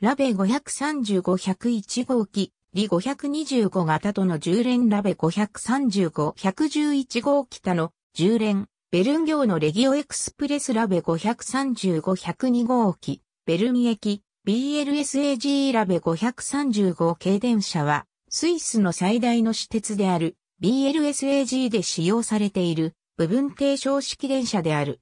ラベ535-101号機、リ525型との10連ラベ535-111号機他の10連、ベルン行のレギオエクスプレスラベ535-102号機、ベルミ駅、BLSAG ラベ535系電車は、スイスの最大の私鉄である BLSAG で使用されている部分低小式電車である。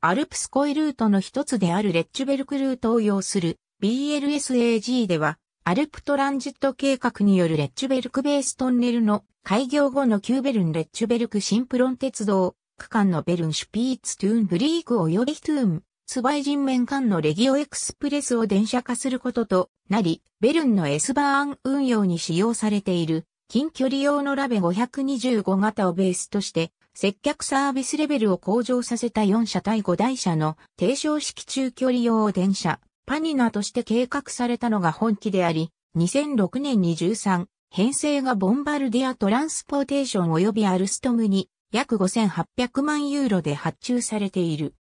アルプスコイルートの一つであるレッチュベルクルートを要する BLSAG では、アルプトランジット計画によるレッチュベルクベーストンネルの開業後のキューベルンレッチュベルク新プロン鉄道区間のベルンシュピーツトゥーンブリーク及びトゥーン、ツバイ人面間のレギオエクスプレスを電車化することとなり、ベルンの S バーン運用に使用されている近距離用のラベ525型をベースとして、接客サービスレベルを向上させた4車対5台車の低床式中距離用電車、パニナとして計画されたのが本機であり、2006年に13、編成がボンバルディア・トランスポーテーション及びアルストムに約5800万ユーロで発注されている。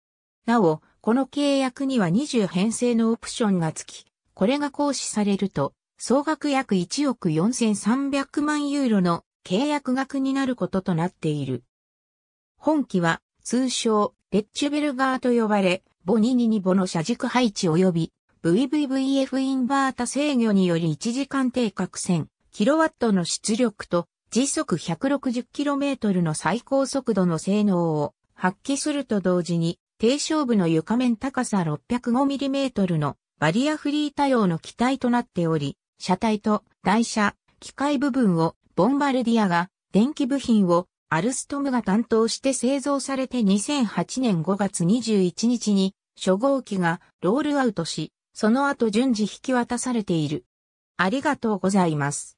なお、この契約には20編成のオプションが付き、これが行使されると、総額約1億4300万ユーロの契約額になることとなっている。本機は通称レッチュベルガーと呼ばれ、ボニニニボの車軸配置及び VVVF インバータ制御により1時間定格線キロワットの出力と時速 160km の最高速度の性能を発揮すると同時に、低勝負の床面高さ 605mm のバリアフリー対応の機体となっており、車体と台車、機械部分をボンバルディアが電気部品をアルストムが担当して製造されて2008年5月21日に初号機がロールアウトし、その後順次引き渡されている。ありがとうございます。